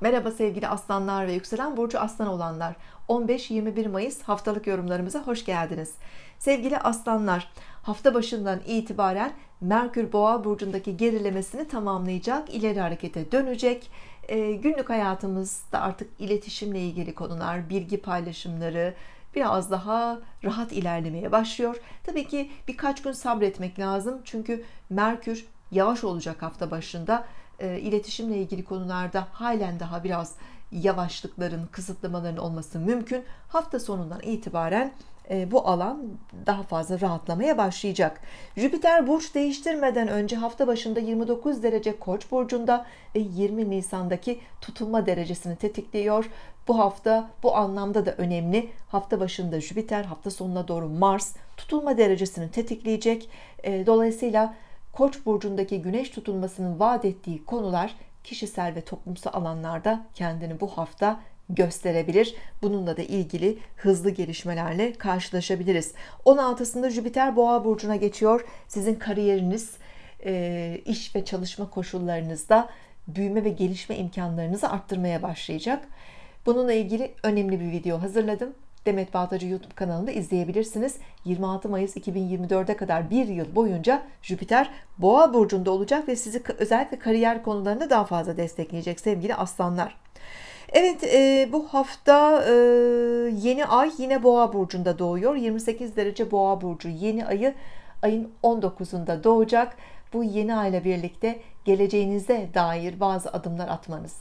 Merhaba sevgili aslanlar ve yükselen burcu aslan olanlar. 15-21 Mayıs haftalık yorumlarımıza hoş geldiniz. Sevgili aslanlar, hafta başından itibaren Merkür Boğa burcundaki gerilemesini tamamlayacak, ileri harekete dönecek. E, günlük hayatımızda artık iletişimle ilgili konular, bilgi paylaşımları, biraz daha rahat ilerlemeye başlıyor. Tabii ki birkaç gün sabretmek lazım çünkü Merkür yavaş olacak hafta başında e, iletişimle ilgili konularda halen daha biraz yavaşlıkların, kısıtlamaların olması mümkün. Hafta sonundan itibaren e, bu alan daha fazla rahatlamaya başlayacak. Jüpiter burç değiştirmeden önce hafta başında 29 derece Koç burcunda ve 20 Nisan'daki tutulma derecesini tetikliyor. Bu hafta bu anlamda da önemli. Hafta başında Jüpiter, hafta sonuna doğru Mars tutulma derecesini tetikleyecek. E, dolayısıyla Koç burcundaki güneş tutulmasının vaat ettiği konular kişisel ve toplumsal alanlarda kendini bu hafta gösterebilir. Bununla da ilgili hızlı gelişmelerle karşılaşabiliriz. 16'sında Jüpiter Boğa burcuna geçiyor. Sizin kariyeriniz, e, iş ve çalışma koşullarınızda büyüme ve gelişme imkanlarınızı arttırmaya başlayacak. Bununla ilgili önemli bir video hazırladım. Demet Bağtacı YouTube kanalında izleyebilirsiniz. 26 Mayıs 2024'e kadar bir yıl boyunca Jüpiter Boğa burcunda olacak ve sizi özellikle kariyer konularında daha fazla destekleyecek sevgili aslanlar. Evet e, bu hafta e, yeni ay yine boğa burcunda doğuyor. 28 derece boğa burcu yeni ayı ayın 19'unda doğacak. Bu yeni ayla birlikte geleceğinize dair bazı adımlar atmanız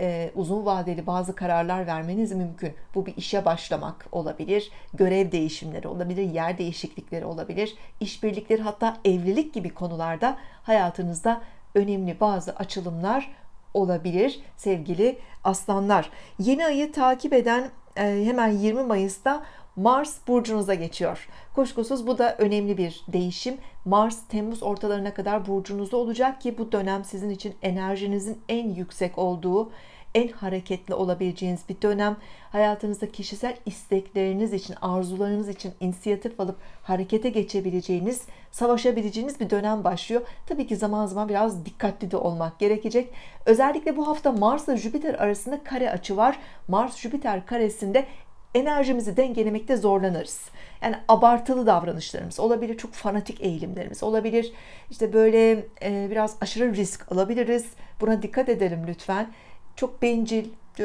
e, uzun vadeli bazı kararlar vermeniz mümkün. Bu bir işe başlamak olabilir, görev değişimleri olabilir, yer değişiklikleri olabilir, işbirlikleri hatta evlilik gibi konularda hayatınızda önemli bazı açılımlar olabilir sevgili aslanlar. Yeni ayı takip eden e, hemen 20 Mayıs'ta Mars burcunuza geçiyor. Kuşkusuz bu da önemli bir değişim. Mars Temmuz ortalarına kadar burcunuzda olacak ki bu dönem sizin için enerjinizin en yüksek olduğu, en hareketli olabileceğiniz bir dönem. Hayatınızda kişisel istekleriniz için, arzularınız için inisiyatif alıp harekete geçebileceğiniz, savaşabileceğiniz bir dönem başlıyor. Tabii ki zaman zaman biraz dikkatli de olmak gerekecek. Özellikle bu hafta Mars ile Jüpiter arasında kare açı var. Mars Jüpiter karesinde enerjimizi dengelemekte zorlanırız. Yani abartılı davranışlarımız olabilir, çok fanatik eğilimlerimiz olabilir. İşte böyle e, biraz aşırı risk alabiliriz. Buna dikkat edelim lütfen. Çok bencil,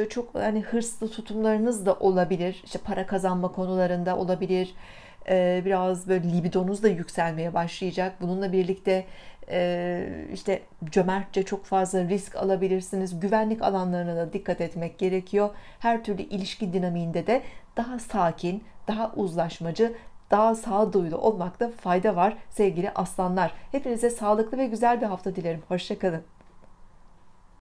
çok hani hırslı tutumlarınız da olabilir. İşte para kazanma konularında olabilir. Ee, biraz böyle libidonuz da yükselmeye başlayacak. Bununla birlikte e, işte cömertçe çok fazla risk alabilirsiniz. Güvenlik alanlarına da dikkat etmek gerekiyor. Her türlü ilişki dinamiğinde de daha sakin, daha uzlaşmacı, daha sağduyulu olmakta fayda var sevgili aslanlar. Hepinize sağlıklı ve güzel bir hafta dilerim. Hoşçakalın.